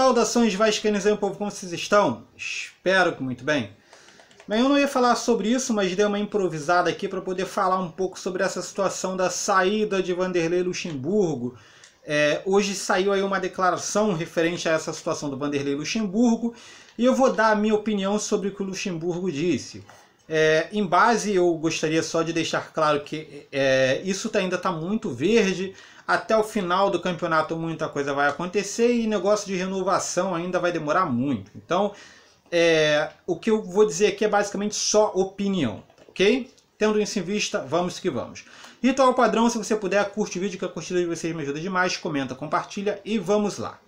Saudações Vascaínos um povo, como vocês estão? Espero que muito bem. Bem, eu não ia falar sobre isso, mas dei uma improvisada aqui para poder falar um pouco sobre essa situação da saída de Vanderlei Luxemburgo. É, hoje saiu aí uma declaração referente a essa situação do Vanderlei Luxemburgo e eu vou dar a minha opinião sobre o que o Luxemburgo disse. É, em base, eu gostaria só de deixar claro que é, isso tá, ainda está muito verde. Até o final do campeonato, muita coisa vai acontecer e negócio de renovação ainda vai demorar muito. Então, é, o que eu vou dizer aqui é basicamente só opinião, ok? Tendo isso em vista, vamos que vamos. Ritual padrão, se você puder, curte o vídeo, que a curtida de vocês me ajuda demais, comenta, compartilha e vamos lá.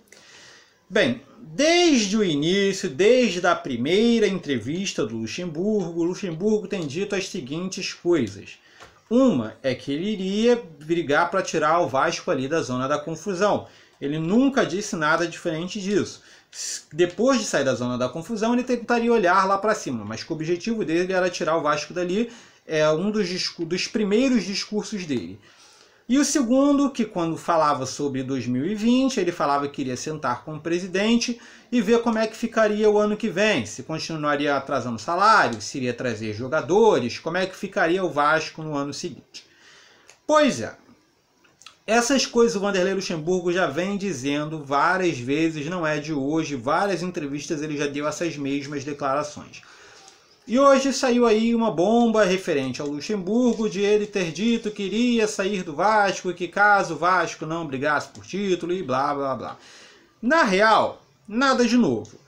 Bem, desde o início, desde a primeira entrevista do Luxemburgo, Luxemburgo tem dito as seguintes coisas. Uma é que ele iria brigar para tirar o Vasco ali da zona da confusão. Ele nunca disse nada diferente disso. Depois de sair da zona da confusão, ele tentaria olhar lá para cima, mas que o objetivo dele era tirar o Vasco dali. É um dos, dos primeiros discursos dele. E o segundo, que quando falava sobre 2020, ele falava que iria sentar com o presidente e ver como é que ficaria o ano que vem, se continuaria atrasando salário, se iria trazer jogadores, como é que ficaria o Vasco no ano seguinte. Pois é, essas coisas o Vanderlei Luxemburgo já vem dizendo várias vezes, não é de hoje, várias entrevistas ele já deu essas mesmas declarações. E hoje saiu aí uma bomba referente ao Luxemburgo de ele ter dito que iria sair do Vasco e que caso o Vasco não brigasse por título e blá blá blá. Na real, nada de novo.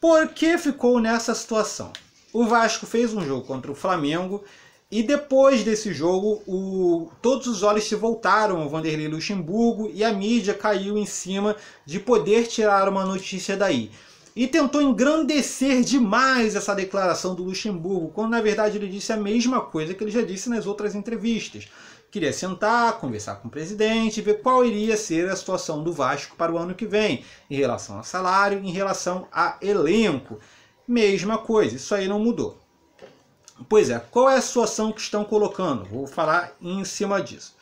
Por que ficou nessa situação? O Vasco fez um jogo contra o Flamengo e depois desse jogo, o... todos os olhos se voltaram ao Vanderlei Luxemburgo e a mídia caiu em cima de poder tirar uma notícia daí e tentou engrandecer demais essa declaração do Luxemburgo, quando na verdade ele disse a mesma coisa que ele já disse nas outras entrevistas. Queria sentar, conversar com o presidente, ver qual iria ser a situação do Vasco para o ano que vem, em relação a salário, em relação a elenco. Mesma coisa, isso aí não mudou. Pois é, qual é a situação que estão colocando? Vou falar em cima disso.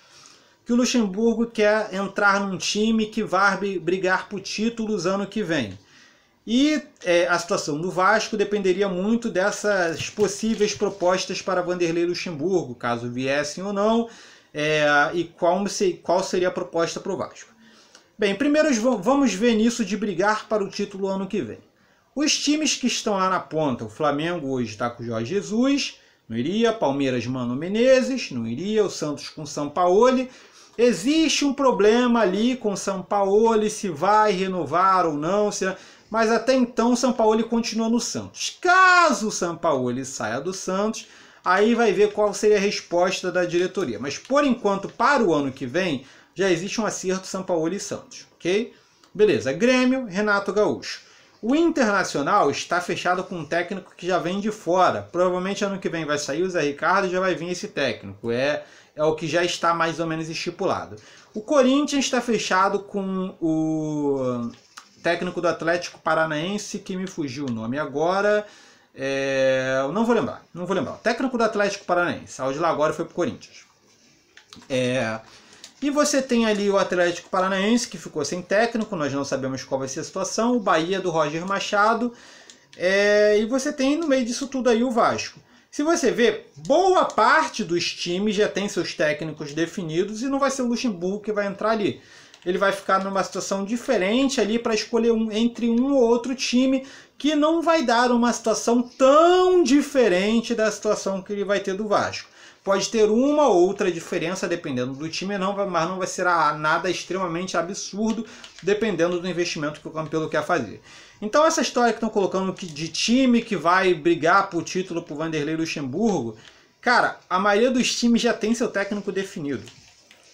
Que o Luxemburgo quer entrar num time que vai brigar por títulos ano que vem. E é, a situação do Vasco dependeria muito dessas possíveis propostas para Vanderlei Luxemburgo, caso viessem ou não, é, e qual, qual, seria a proposta para o Vasco. Bem, primeiro vamos ver nisso de brigar para o título ano que vem. Os times que estão lá na ponta, o Flamengo hoje está com o Jorge Jesus, não iria, Palmeiras Mano Menezes, não iria, o Santos com São Paulo. Existe um problema ali com São Paulo, se vai renovar ou não, se mas até então o Sampaoli continua no Santos. Caso o Sampaoli saia do Santos, aí vai ver qual seria a resposta da diretoria. Mas por enquanto, para o ano que vem, já existe um acerto Sampaoli e Santos, ok? Beleza, Grêmio, Renato Gaúcho. O Internacional está fechado com um técnico que já vem de fora. Provavelmente ano que vem vai sair o Zé Ricardo e já vai vir esse técnico. É, é o que já está mais ou menos estipulado. O Corinthians está fechado com o técnico do Atlético Paranaense, que me fugiu o nome agora. É, eu não vou lembrar, não vou lembrar. O técnico do Atlético Paranaense, saiu de lá agora foi pro Corinthians. É, e você tem ali o Atlético Paranaense, que ficou sem técnico, nós não sabemos qual vai ser a situação, o Bahia do Roger Machado, é, e você tem no meio disso tudo aí o Vasco. Se você vê, boa parte dos times já tem seus técnicos definidos e não vai ser o Luxemburgo que vai entrar ali ele vai ficar numa situação diferente ali para escolher um, entre um ou outro time que não vai dar uma situação tão diferente da situação que ele vai ter do Vasco. Pode ter uma ou outra diferença dependendo do time, não, mas não vai ser nada extremamente absurdo dependendo do investimento que o Campelo quer fazer. Então essa história que estão colocando de time que vai brigar por título para o Vanderlei Luxemburgo, cara, a maioria dos times já tem seu técnico definido.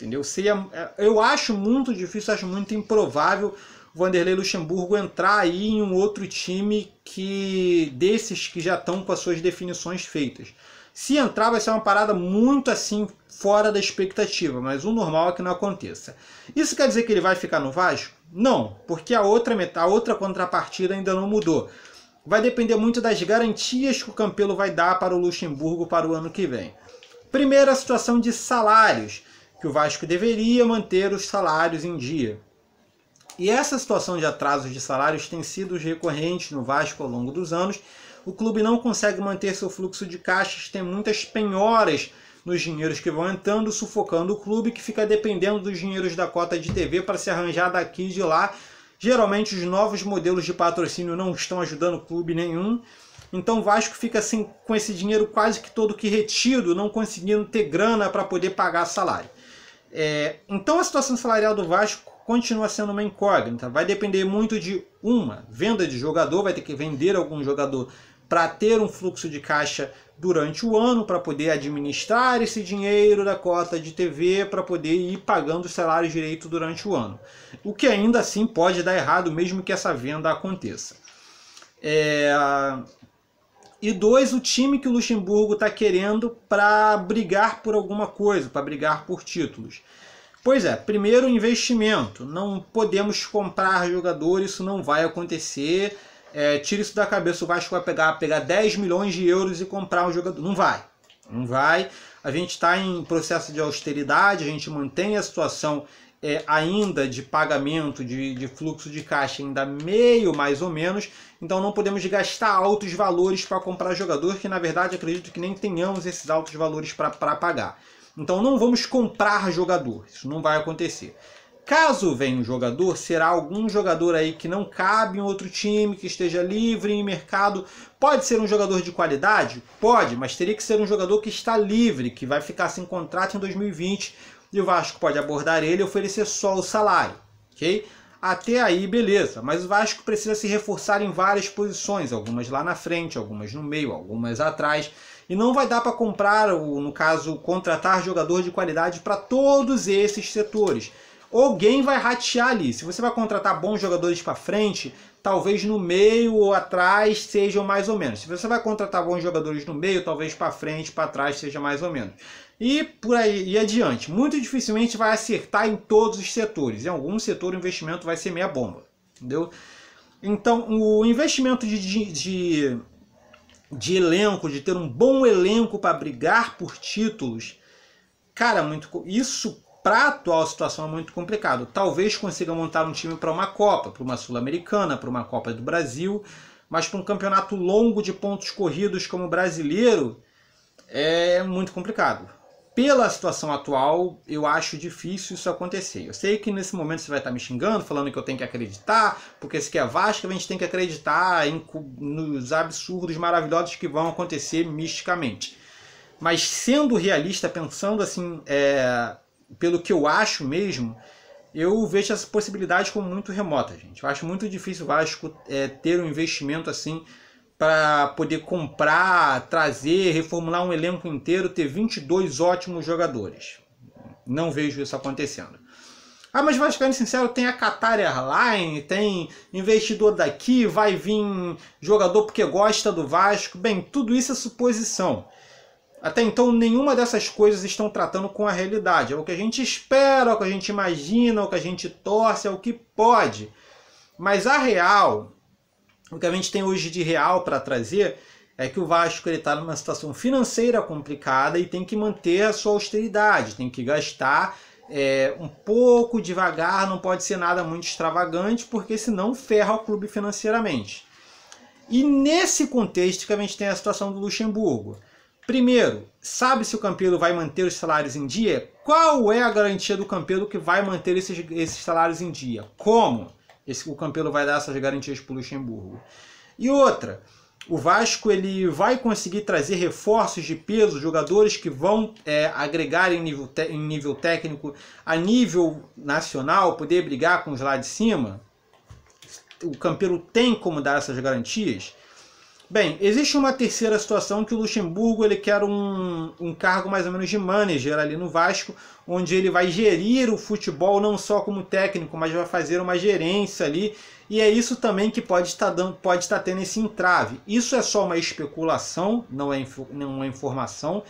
Entendeu? Seria, é, eu acho muito difícil, acho muito improvável o Vanderlei Luxemburgo entrar aí em um outro time que desses que já estão com as suas definições feitas. Se entrar, vai ser uma parada muito assim fora da expectativa, mas o normal é que não aconteça. Isso quer dizer que ele vai ficar no Vasco? Não, porque a outra a outra contrapartida ainda não mudou. Vai depender muito das garantias que o Campelo vai dar para o Luxemburgo para o ano que vem. Primeira situação de salários que o Vasco deveria manter os salários em dia. E essa situação de atrasos de salários tem sido recorrente no Vasco ao longo dos anos. O clube não consegue manter seu fluxo de caixas, tem muitas penhoras nos dinheiros que vão entrando, sufocando o clube que fica dependendo dos dinheiros da cota de TV para se arranjar daqui e de lá. Geralmente os novos modelos de patrocínio não estão ajudando clube nenhum. Então o Vasco fica assim com esse dinheiro quase que todo que retido, não conseguindo ter grana para poder pagar salário. É, então a situação salarial do Vasco continua sendo uma incógnita. Vai depender muito de uma venda de jogador, vai ter que vender algum jogador para ter um fluxo de caixa durante o ano, para poder administrar esse dinheiro da cota de TV, para poder ir pagando o salário direito durante o ano. O que ainda assim pode dar errado, mesmo que essa venda aconteça. É e dois, o time que o Luxemburgo está querendo para brigar por alguma coisa, para brigar por títulos. Pois é, primeiro investimento. Não podemos comprar jogador, isso não vai acontecer. É, tira isso da cabeça, o Vasco vai pegar, pegar 10 milhões de euros e comprar um jogador. Não vai. Não vai. A gente está em processo de austeridade, a gente mantém a situação é, ainda de pagamento, de, de fluxo de caixa ainda meio mais ou menos, então não podemos gastar altos valores para comprar jogador, que na verdade acredito que nem tenhamos esses altos valores para pagar. Então não vamos comprar jogador, isso não vai acontecer. Caso venha um jogador, será algum jogador aí que não cabe em outro time, que esteja livre em mercado. Pode ser um jogador de qualidade? Pode, mas teria que ser um jogador que está livre, que vai ficar sem contrato em 2020 e o Vasco pode abordar ele e oferecer só o salário, ok? Até aí, beleza, mas o Vasco precisa se reforçar em várias posições, algumas lá na frente, algumas no meio, algumas atrás, e não vai dar para comprar, ou no caso, contratar jogador de qualidade para todos esses setores. Alguém vai ratear ali. Se você vai contratar bons jogadores para frente, talvez no meio ou atrás sejam mais ou menos. Se você vai contratar bons jogadores no meio, talvez para frente, para trás seja mais ou menos. E por aí e adiante. Muito dificilmente vai acertar em todos os setores. Em algum setor o investimento vai ser meia bomba. Entendeu? Então, o investimento de, de, de elenco, de ter um bom elenco para brigar por títulos, cara, muito isso para a atual situação é muito complicado. Talvez consiga montar um time para uma Copa, para uma Sul-Americana, para uma Copa do Brasil, mas para um campeonato longo de pontos corridos como o brasileiro é muito complicado. Pela situação atual, eu acho difícil isso acontecer. Eu sei que nesse momento você vai estar tá me xingando, falando que eu tenho que acreditar, porque se quer Vasco, a gente tem que acreditar em, nos absurdos maravilhosos que vão acontecer misticamente. Mas sendo realista, pensando assim, é, pelo que eu acho mesmo, eu vejo essa possibilidade como muito remota, gente. Eu acho muito difícil o Vasco é, ter um investimento assim para poder comprar, trazer, reformular um elenco inteiro, ter 22 ótimos jogadores. Não vejo isso acontecendo. Ah, mas Vascaíno Sincero tem a Qatar Airline, tem investidor daqui, vai vir jogador porque gosta do Vasco. Bem, tudo isso é suposição. Até então, nenhuma dessas coisas estão tratando com a realidade. É o que a gente espera, é o que a gente imagina, é o que a gente torce, é o que pode. Mas a real, o que a gente tem hoje de real para trazer, é que o Vasco está numa situação financeira complicada e tem que manter a sua austeridade, tem que gastar é, um pouco devagar, não pode ser nada muito extravagante, porque senão ferra o clube financeiramente. E nesse contexto que a gente tem a situação do Luxemburgo. Primeiro, sabe se o Campelo vai manter os salários em dia? Qual é a garantia do Campelo que vai manter esses, esses salários em dia? Como esse, o Campelo vai dar essas garantias para o Luxemburgo? E outra, o Vasco ele vai conseguir trazer reforços de peso, jogadores que vão é, agregar em nível, em nível técnico a nível nacional, poder brigar com os lá de cima? O Campelo tem como dar essas garantias? Bem, existe uma terceira situação que o Luxemburgo ele quer um, um cargo mais ou menos de manager ali no Vasco, onde ele vai gerir o futebol não só como técnico, mas vai fazer uma gerência ali. E é isso também que pode estar, dando, pode estar tendo esse entrave. Isso é só uma especulação, não é, não é informação.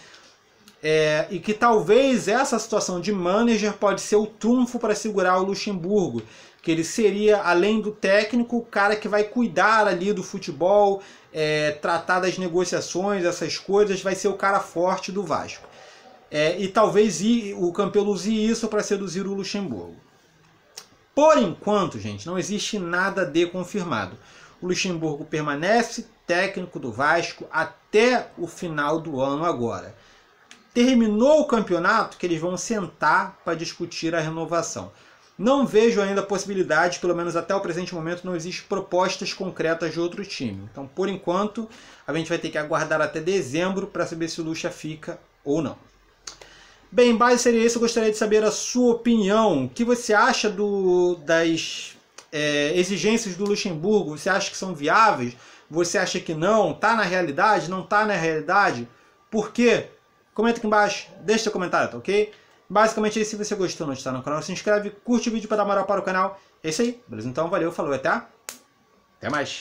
É, e que talvez essa situação de manager pode ser o trunfo para segurar o Luxemburgo que ele seria, além do técnico, o cara que vai cuidar ali do futebol, é, tratar das negociações, essas coisas, vai ser o cara forte do Vasco. É, e talvez o Campelo use isso para seduzir o Luxemburgo. Por enquanto, gente, não existe nada de confirmado. O Luxemburgo permanece técnico do Vasco até o final do ano agora. Terminou o campeonato que eles vão sentar para discutir a renovação. Não vejo ainda a possibilidade, pelo menos até o presente momento, não existe propostas concretas de outro time. Então, por enquanto, a gente vai ter que aguardar até dezembro para saber se o Lucha fica ou não. Bem, base seria isso. Eu gostaria de saber a sua opinião. O que você acha do, das é, exigências do Luxemburgo? Você acha que são viáveis? Você acha que não? Tá na realidade? Não tá na realidade? Por quê? Comenta aqui embaixo, deixa seu comentário, tá ok? Basicamente é isso. Se você gostou, não está no canal, se inscreve, curte o vídeo para dar moral para o canal. É isso aí, beleza? Então valeu, falou, até, até mais.